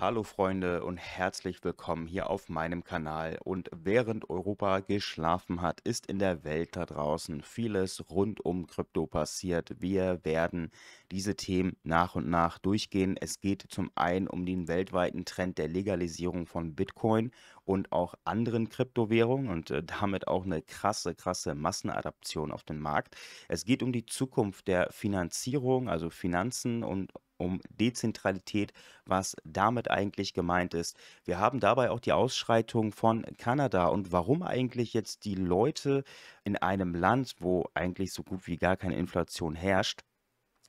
Hallo Freunde und herzlich willkommen hier auf meinem Kanal und während Europa geschlafen hat, ist in der Welt da draußen vieles rund um Krypto passiert. Wir werden diese Themen nach und nach durchgehen. Es geht zum einen um den weltweiten Trend der Legalisierung von Bitcoin und auch anderen Kryptowährungen und äh, damit auch eine krasse, krasse Massenadaption auf den Markt. Es geht um die Zukunft der Finanzierung, also Finanzen und um Dezentralität, was damit eigentlich gemeint ist. Wir haben dabei auch die Ausschreitung von Kanada und warum eigentlich jetzt die Leute in einem Land, wo eigentlich so gut wie gar keine Inflation herrscht,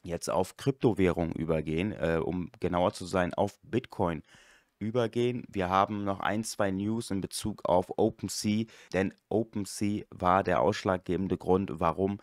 jetzt auf Kryptowährungen übergehen, äh, um genauer zu sein, auf Bitcoin übergehen. Wir haben noch ein, zwei News in Bezug auf OpenSea, denn OpenSea war der ausschlaggebende Grund, warum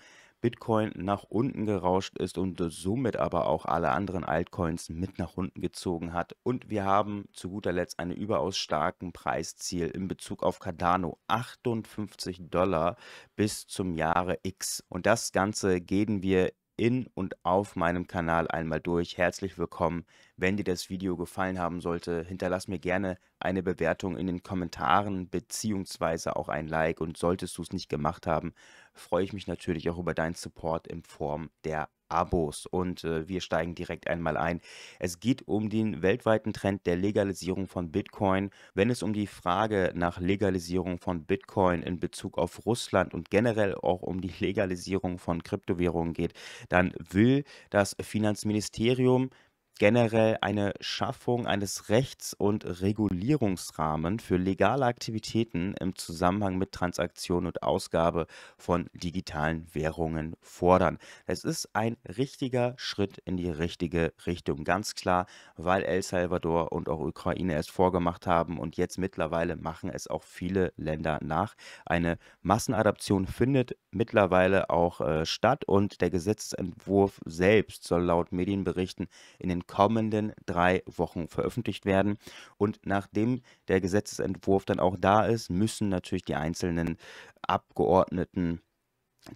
Bitcoin nach unten gerauscht ist und somit aber auch alle anderen Altcoins mit nach unten gezogen hat. Und wir haben zu guter Letzt einen überaus starken Preisziel in Bezug auf Cardano, 58 Dollar bis zum Jahre X. Und das Ganze gehen wir in und auf meinem Kanal einmal durch. Herzlich willkommen. Wenn dir das Video gefallen haben sollte, hinterlass mir gerne eine Bewertung in den Kommentaren beziehungsweise auch ein Like und solltest du es nicht gemacht haben, freue ich mich natürlich auch über deinen Support in Form der Abos und äh, wir steigen direkt einmal ein. Es geht um den weltweiten Trend der Legalisierung von Bitcoin. Wenn es um die Frage nach Legalisierung von Bitcoin in Bezug auf Russland und generell auch um die Legalisierung von Kryptowährungen geht, dann will das Finanzministerium generell eine Schaffung eines Rechts- und Regulierungsrahmens für legale Aktivitäten im Zusammenhang mit Transaktion und Ausgabe von digitalen Währungen fordern. Es ist ein richtiger Schritt in die richtige Richtung, ganz klar, weil El Salvador und auch Ukraine es vorgemacht haben und jetzt mittlerweile machen es auch viele Länder nach. Eine Massenadaption findet mittlerweile auch äh, statt und der Gesetzentwurf selbst soll laut Medienberichten in den kommenden drei Wochen veröffentlicht werden. Und nachdem der Gesetzentwurf dann auch da ist, müssen natürlich die einzelnen Abgeordneten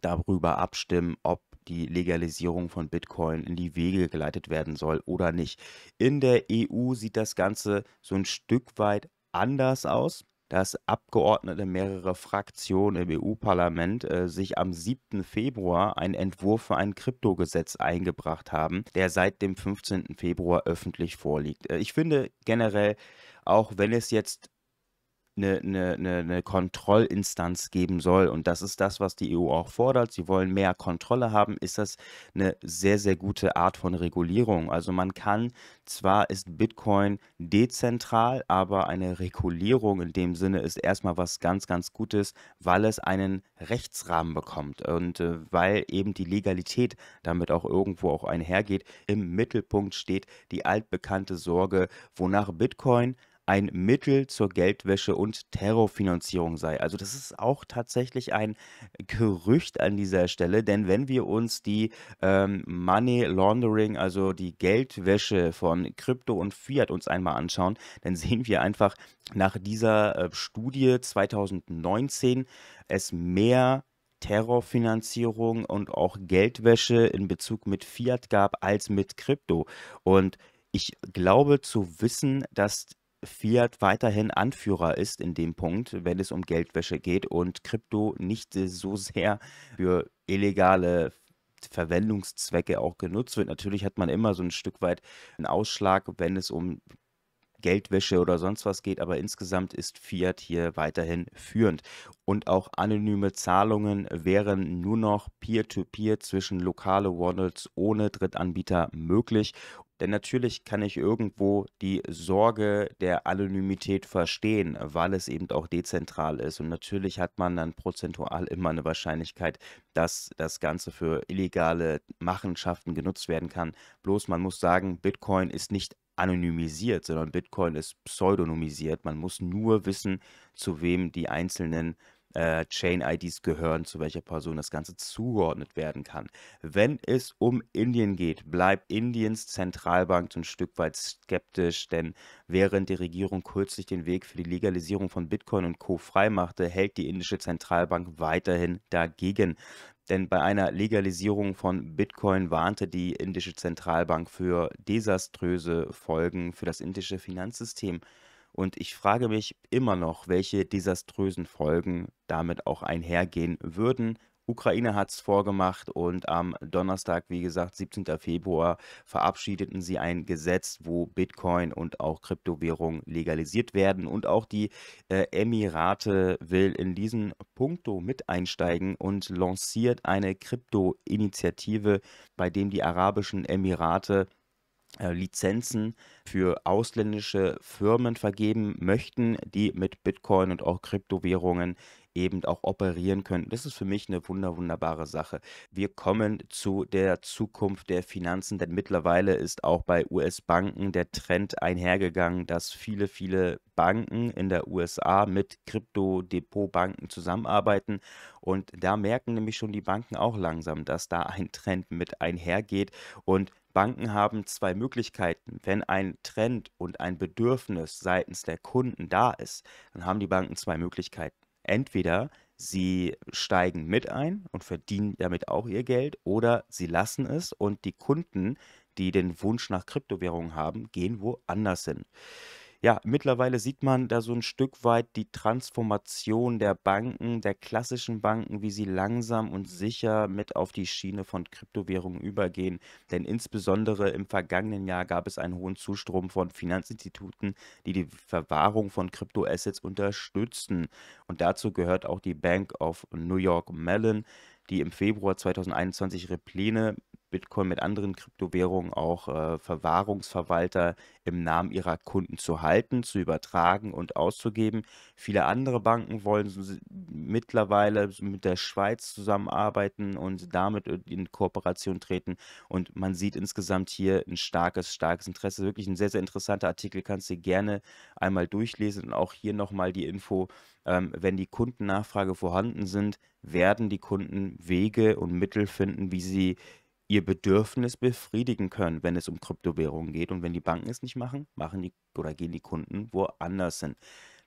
darüber abstimmen, ob die Legalisierung von Bitcoin in die Wege geleitet werden soll oder nicht. In der EU sieht das Ganze so ein Stück weit anders aus dass Abgeordnete mehrerer Fraktionen im EU-Parlament äh, sich am 7. Februar einen Entwurf für ein Kryptogesetz eingebracht haben, der seit dem 15. Februar öffentlich vorliegt. Äh, ich finde generell, auch wenn es jetzt eine, eine, eine ne Kontrollinstanz geben soll. Und das ist das, was die EU auch fordert. Sie wollen mehr Kontrolle haben. Ist das eine sehr, sehr gute Art von Regulierung? Also man kann, zwar ist Bitcoin dezentral, aber eine Regulierung in dem Sinne ist erstmal was ganz, ganz Gutes, weil es einen Rechtsrahmen bekommt und äh, weil eben die Legalität damit auch irgendwo auch einhergeht. Im Mittelpunkt steht die altbekannte Sorge, wonach Bitcoin ein Mittel zur Geldwäsche und Terrorfinanzierung sei. Also das ist auch tatsächlich ein Gerücht an dieser Stelle, denn wenn wir uns die ähm, Money Laundering, also die Geldwäsche von Krypto und Fiat uns einmal anschauen, dann sehen wir einfach nach dieser äh, Studie 2019 es mehr Terrorfinanzierung und auch Geldwäsche in Bezug mit Fiat gab als mit Krypto. Und ich glaube zu wissen, dass Fiat weiterhin Anführer ist in dem Punkt, wenn es um Geldwäsche geht und Krypto nicht so sehr für illegale Verwendungszwecke auch genutzt wird. Natürlich hat man immer so ein Stück weit einen Ausschlag, wenn es um Geldwäsche oder sonst was geht, aber insgesamt ist Fiat hier weiterhin führend. Und auch anonyme Zahlungen wären nur noch peer-to-peer -peer zwischen lokale Wallets ohne Drittanbieter möglich. Denn natürlich kann ich irgendwo die Sorge der Anonymität verstehen, weil es eben auch dezentral ist. Und natürlich hat man dann prozentual immer eine Wahrscheinlichkeit, dass das Ganze für illegale Machenschaften genutzt werden kann. Bloß man muss sagen, Bitcoin ist nicht anonymisiert, sondern Bitcoin ist pseudonymisiert. Man muss nur wissen, zu wem die einzelnen äh, Chain-IDs gehören, zu welcher Person das Ganze zugeordnet werden kann. Wenn es um Indien geht, bleibt Indiens Zentralbank ein Stück weit skeptisch, denn während die Regierung kürzlich den Weg für die Legalisierung von Bitcoin und Co. freimachte, hält die indische Zentralbank weiterhin dagegen. Denn bei einer Legalisierung von Bitcoin warnte die indische Zentralbank für desaströse Folgen für das indische Finanzsystem. Und ich frage mich immer noch, welche desaströsen Folgen damit auch einhergehen würden, Ukraine hat es vorgemacht und am Donnerstag, wie gesagt, 17. Februar, verabschiedeten sie ein Gesetz, wo Bitcoin und auch Kryptowährungen legalisiert werden. Und auch die äh, Emirate will in diesen Punkto mit einsteigen und lanciert eine Krypto-Initiative, bei dem die arabischen Emirate äh, Lizenzen für ausländische Firmen vergeben möchten, die mit Bitcoin und auch Kryptowährungen eben auch operieren können. Das ist für mich eine wunder, wunderbare Sache. Wir kommen zu der Zukunft der Finanzen, denn mittlerweile ist auch bei US-Banken der Trend einhergegangen, dass viele, viele Banken in der USA mit Krypto-Depot-Banken zusammenarbeiten. Und da merken nämlich schon die Banken auch langsam, dass da ein Trend mit einhergeht. Und Banken haben zwei Möglichkeiten. Wenn ein Trend und ein Bedürfnis seitens der Kunden da ist, dann haben die Banken zwei Möglichkeiten entweder sie steigen mit ein und verdienen damit auch ihr Geld oder sie lassen es und die Kunden, die den Wunsch nach Kryptowährungen haben, gehen woanders hin. Ja, mittlerweile sieht man da so ein Stück weit die Transformation der Banken, der klassischen Banken, wie sie langsam und sicher mit auf die Schiene von Kryptowährungen übergehen. Denn insbesondere im vergangenen Jahr gab es einen hohen Zustrom von Finanzinstituten, die die Verwahrung von Kryptoassets unterstützten. Und dazu gehört auch die Bank of New York Mellon, die im Februar 2021 ihre Pläne Bitcoin mit anderen Kryptowährungen auch äh, Verwahrungsverwalter im Namen ihrer Kunden zu halten, zu übertragen und auszugeben. Viele andere Banken wollen mittlerweile mit der Schweiz zusammenarbeiten und damit in Kooperation treten. Und man sieht insgesamt hier ein starkes, starkes Interesse. Wirklich ein sehr, sehr interessanter Artikel. Kannst du gerne einmal durchlesen und auch hier nochmal die Info. Ähm, wenn die Kundennachfrage vorhanden sind, werden die Kunden Wege und Mittel finden, wie sie ihr Bedürfnis befriedigen können, wenn es um Kryptowährungen geht. Und wenn die Banken es nicht machen, machen die oder gehen die Kunden woanders hin.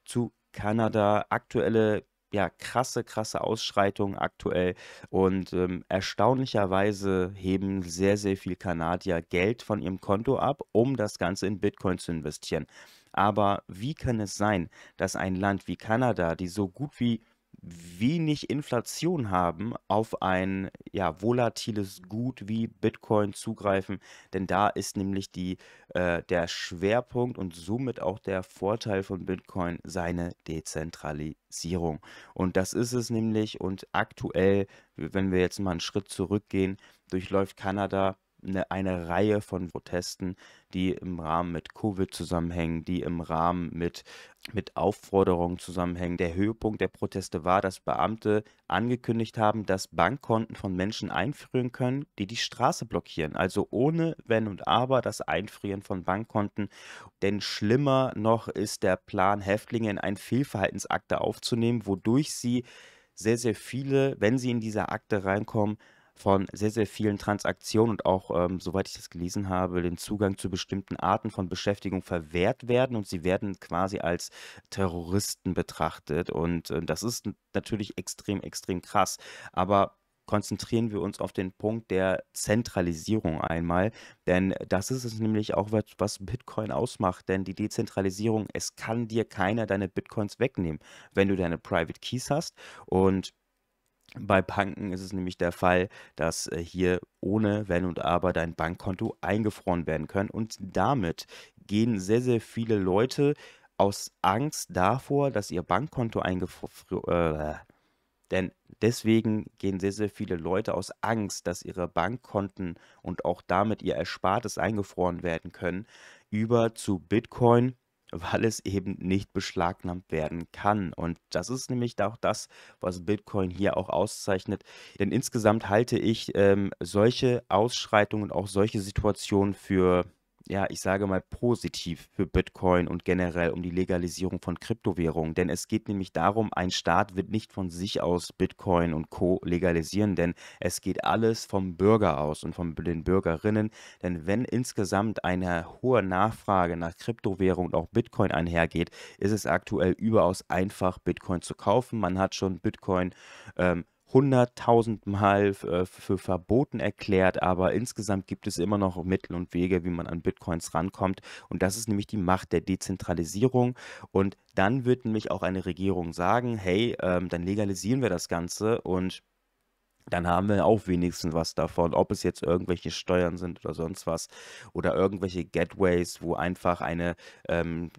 Zu Kanada aktuelle ja, krasse, krasse Ausschreitungen aktuell. Und ähm, erstaunlicherweise heben sehr, sehr viel Kanadier Geld von ihrem Konto ab, um das Ganze in Bitcoin zu investieren. Aber wie kann es sein, dass ein Land wie Kanada, die so gut wie wenig Inflation haben, auf ein ja, volatiles Gut wie Bitcoin zugreifen. Denn da ist nämlich die, äh, der Schwerpunkt und somit auch der Vorteil von Bitcoin seine Dezentralisierung. Und das ist es nämlich. Und aktuell, wenn wir jetzt mal einen Schritt zurückgehen, durchläuft Kanada eine, eine Reihe von Protesten, die im Rahmen mit Covid zusammenhängen, die im Rahmen mit, mit Aufforderungen zusammenhängen. Der Höhepunkt der Proteste war, dass Beamte angekündigt haben, dass Bankkonten von Menschen einfrieren können, die die Straße blockieren. Also ohne Wenn und Aber das Einfrieren von Bankkonten. Denn schlimmer noch ist der Plan, Häftlinge in einen Fehlverhaltensakte aufzunehmen, wodurch sie sehr, sehr viele, wenn sie in diese Akte reinkommen, von sehr, sehr vielen Transaktionen und auch, ähm, soweit ich das gelesen habe, den Zugang zu bestimmten Arten von Beschäftigung verwehrt werden und sie werden quasi als Terroristen betrachtet. Und äh, das ist natürlich extrem, extrem krass. Aber konzentrieren wir uns auf den Punkt der Zentralisierung einmal, denn das ist es nämlich auch, was Bitcoin ausmacht, denn die Dezentralisierung, es kann dir keiner deine Bitcoins wegnehmen, wenn du deine Private Keys hast und bei Banken ist es nämlich der Fall, dass äh, hier ohne Wenn und Aber dein Bankkonto eingefroren werden kann. Und damit gehen sehr, sehr viele Leute aus Angst davor, dass ihr Bankkonto eingefroren. Äh, denn deswegen gehen sehr, sehr viele Leute aus Angst, dass ihre Bankkonten und auch damit ihr Erspartes eingefroren werden können, über zu Bitcoin weil es eben nicht beschlagnahmt werden kann. Und das ist nämlich auch das, was Bitcoin hier auch auszeichnet. Denn insgesamt halte ich ähm, solche Ausschreitungen, und auch solche Situationen für ja, ich sage mal, positiv für Bitcoin und generell um die Legalisierung von Kryptowährungen. Denn es geht nämlich darum, ein Staat wird nicht von sich aus Bitcoin und Co legalisieren, denn es geht alles vom Bürger aus und von den Bürgerinnen. Denn wenn insgesamt eine hohe Nachfrage nach Kryptowährungen und auch Bitcoin einhergeht, ist es aktuell überaus einfach, Bitcoin zu kaufen. Man hat schon Bitcoin. Ähm, hunderttausendmal äh, für verboten erklärt, aber insgesamt gibt es immer noch Mittel und Wege, wie man an Bitcoins rankommt. Und das ist nämlich die Macht der Dezentralisierung. Und dann wird nämlich auch eine Regierung sagen, hey, ähm, dann legalisieren wir das Ganze und dann haben wir auch wenigstens was davon, ob es jetzt irgendwelche Steuern sind oder sonst was oder irgendwelche Gateways, wo einfach eine ähm,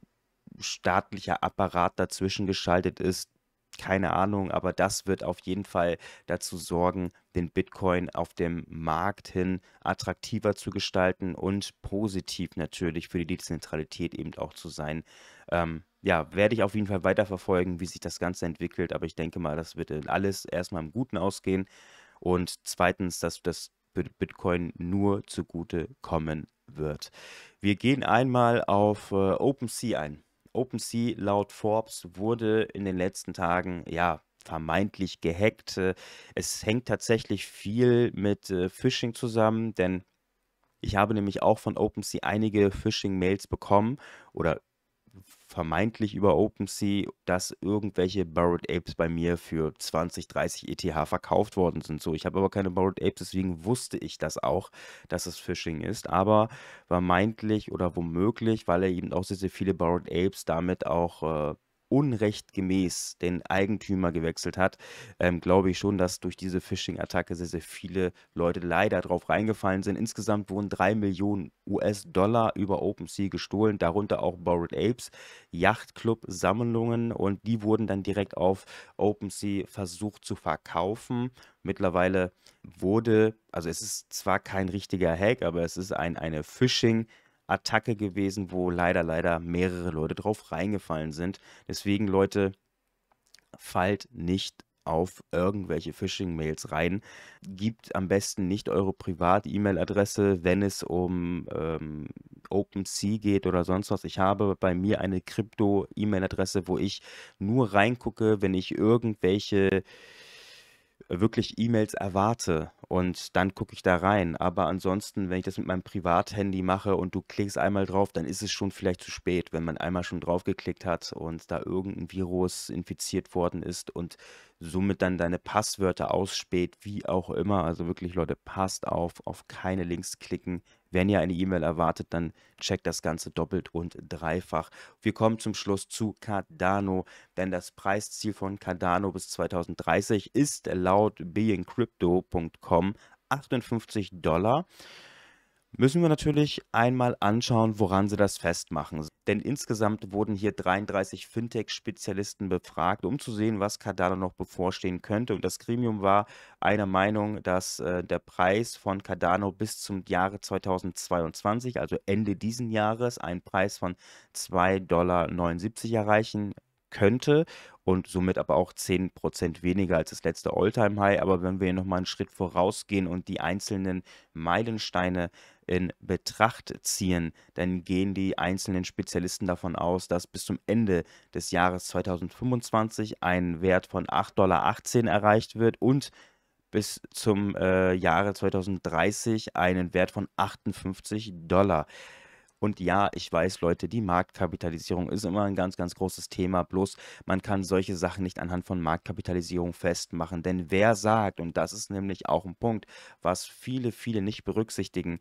staatlicher Apparat dazwischen geschaltet ist, keine Ahnung, aber das wird auf jeden Fall dazu sorgen, den Bitcoin auf dem Markt hin attraktiver zu gestalten und positiv natürlich für die Dezentralität eben auch zu sein. Ähm, ja, werde ich auf jeden Fall weiterverfolgen, wie sich das Ganze entwickelt, aber ich denke mal, das wird alles erstmal im Guten ausgehen und zweitens, dass das Bitcoin nur zugute kommen wird. Wir gehen einmal auf äh, OpenSea ein. OpenSea laut Forbes wurde in den letzten Tagen ja vermeintlich gehackt. Äh, es hängt tatsächlich viel mit äh, Phishing zusammen, denn ich habe nämlich auch von OpenSea einige Phishing-Mails bekommen oder vermeintlich über OpenSea, dass irgendwelche Borrowed Apes bei mir für 20, 30 ETH verkauft worden sind. So, ich habe aber keine Borrowed Apes, deswegen wusste ich das auch, dass es Phishing ist. Aber vermeintlich oder womöglich, weil er eben auch sehr, sehr viele Borrowed Apes damit auch äh, unrechtgemäß den Eigentümer gewechselt hat, ähm, glaube ich schon, dass durch diese Phishing-Attacke sehr, sehr viele Leute leider drauf reingefallen sind. Insgesamt wurden drei Millionen US-Dollar über OpenSea gestohlen, darunter auch Borrowed Apes, Yachtclub-Sammlungen und die wurden dann direkt auf OpenSea versucht zu verkaufen. Mittlerweile wurde, also es ist zwar kein richtiger Hack, aber es ist ein, eine Phishing- attacke Attacke gewesen, wo leider, leider mehrere Leute drauf reingefallen sind. Deswegen, Leute, fallt nicht auf irgendwelche Phishing-Mails rein. Gibt am besten nicht eure Privat-E-Mail-Adresse, wenn es um ähm, OpenSea geht oder sonst was. Ich habe bei mir eine Krypto-E-Mail-Adresse, wo ich nur reingucke, wenn ich irgendwelche wirklich E-Mails erwarte und dann gucke ich da rein. Aber ansonsten, wenn ich das mit meinem Privathandy mache und du klickst einmal drauf, dann ist es schon vielleicht zu spät, wenn man einmal schon drauf geklickt hat und da irgendein Virus infiziert worden ist und somit dann deine Passwörter ausspäht, wie auch immer. Also wirklich, Leute, passt auf, auf keine Links klicken, wenn ihr eine E-Mail erwartet, dann checkt das Ganze doppelt und dreifach. Wir kommen zum Schluss zu Cardano, denn das Preisziel von Cardano bis 2030 ist laut beingcrypto.com 58 Dollar müssen wir natürlich einmal anschauen, woran sie das festmachen. Denn insgesamt wurden hier 33 Fintech-Spezialisten befragt, um zu sehen, was Cardano noch bevorstehen könnte. Und das Gremium war einer Meinung, dass äh, der Preis von Cardano bis zum Jahre 2022, also Ende diesen Jahres, einen Preis von 2,79 Dollar erreichen könnte und somit aber auch 10% weniger als das letzte Alltime high Aber wenn wir nochmal einen Schritt vorausgehen und die einzelnen Meilensteine in Betracht ziehen, dann gehen die einzelnen Spezialisten davon aus, dass bis zum Ende des Jahres 2025 ein Wert von 8,18 Dollar erreicht wird und bis zum äh, Jahre 2030 einen Wert von 58 Dollar. Und ja, ich weiß, Leute, die Marktkapitalisierung ist immer ein ganz, ganz großes Thema. Bloß man kann solche Sachen nicht anhand von Marktkapitalisierung festmachen. Denn wer sagt, und das ist nämlich auch ein Punkt, was viele, viele nicht berücksichtigen,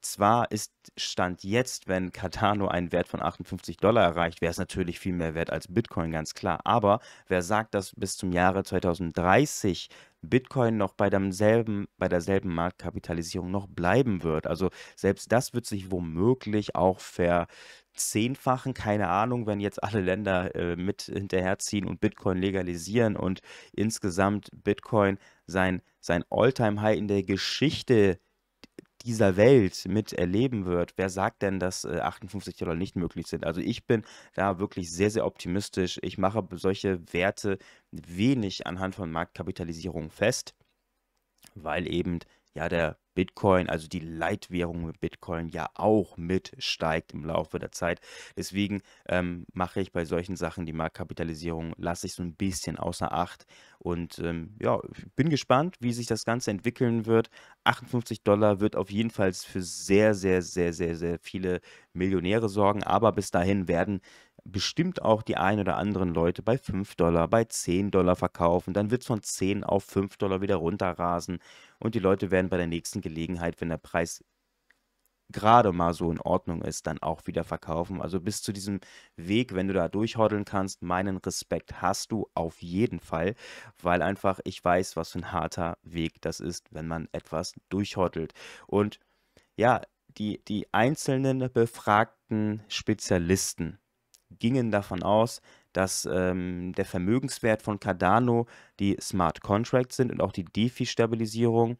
zwar ist Stand jetzt, wenn Cardano einen Wert von 58 Dollar erreicht, wäre es natürlich viel mehr wert als Bitcoin, ganz klar. Aber wer sagt, dass bis zum Jahre 2030 Bitcoin noch bei demselben, bei derselben Marktkapitalisierung noch bleiben wird. Also selbst das wird sich womöglich auch verzehnfachen. Keine Ahnung, wenn jetzt alle Länder äh, mit hinterherziehen und Bitcoin legalisieren und insgesamt Bitcoin sein, sein All-Time-High in der Geschichte dieser Welt miterleben wird, wer sagt denn, dass 58 äh, Dollar nicht möglich sind? Also ich bin da wirklich sehr, sehr optimistisch. Ich mache solche Werte wenig anhand von Marktkapitalisierung fest, weil eben ja der Bitcoin, also die Leitwährung mit Bitcoin ja auch mit steigt im Laufe der Zeit. Deswegen ähm, mache ich bei solchen Sachen die Marktkapitalisierung, lasse ich so ein bisschen außer Acht. Und ähm, ja, bin gespannt, wie sich das Ganze entwickeln wird. 58 Dollar wird auf jeden Fall für sehr, sehr, sehr, sehr, sehr viele Millionäre sorgen. Aber bis dahin werden bestimmt auch die ein oder anderen Leute bei 5 Dollar, bei 10 Dollar verkaufen. Dann wird es von 10 auf 5 Dollar wieder runterrasen und die Leute werden bei der nächsten Gelegenheit, wenn der Preis gerade mal so in Ordnung ist, dann auch wieder verkaufen. Also bis zu diesem Weg, wenn du da durchhoddeln kannst, meinen Respekt hast du auf jeden Fall, weil einfach ich weiß, was für ein harter Weg das ist, wenn man etwas durchhoddelt. Und ja, die, die einzelnen befragten Spezialisten gingen davon aus, dass ähm, der Vermögenswert von Cardano die Smart Contracts sind und auch die DeFi-Stabilisierung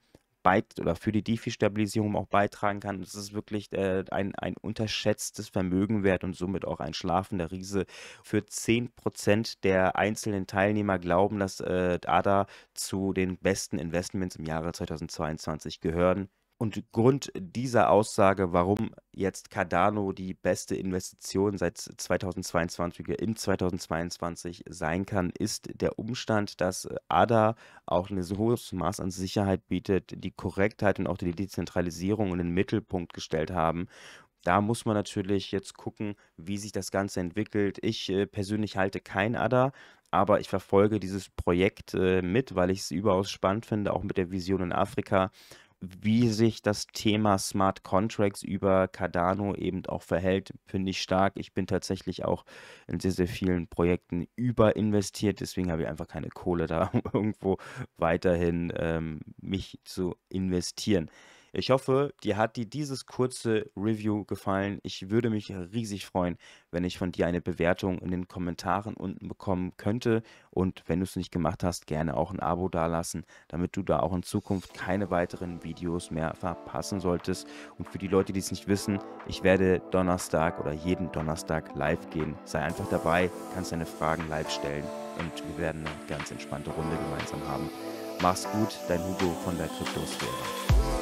oder für die DeFi-Stabilisierung auch beitragen kann. Das ist wirklich äh, ein, ein unterschätztes Vermögenwert und somit auch ein schlafender Riese. Für 10% der einzelnen Teilnehmer glauben, dass äh, ADA zu den besten Investments im Jahre 2022 gehören. Und Grund dieser Aussage, warum jetzt Cardano die beste Investition seit 2022 im 2022 sein kann, ist der Umstand, dass äh, ADA auch ein hohes Maß an Sicherheit bietet, die Korrektheit und auch die Dezentralisierung in den Mittelpunkt gestellt haben da muss man natürlich jetzt gucken, wie sich das Ganze entwickelt. Ich äh, persönlich halte kein ADA, aber ich verfolge dieses Projekt äh, mit, weil ich es überaus spannend finde, auch mit der Vision in Afrika wie sich das Thema Smart Contracts über Cardano eben auch verhält, finde ich stark. Ich bin tatsächlich auch in sehr, sehr vielen Projekten überinvestiert, deswegen habe ich einfach keine Kohle da, um irgendwo weiterhin ähm, mich zu investieren. Ich hoffe, dir hat dir dieses kurze Review gefallen. Ich würde mich riesig freuen, wenn ich von dir eine Bewertung in den Kommentaren unten bekommen könnte. Und wenn du es nicht gemacht hast, gerne auch ein Abo dalassen, damit du da auch in Zukunft keine weiteren Videos mehr verpassen solltest. Und für die Leute, die es nicht wissen, ich werde Donnerstag oder jeden Donnerstag live gehen. Sei einfach dabei, kannst deine Fragen live stellen und wir werden eine ganz entspannte Runde gemeinsam haben. Mach's gut, dein Hugo von der Kryptosphäre.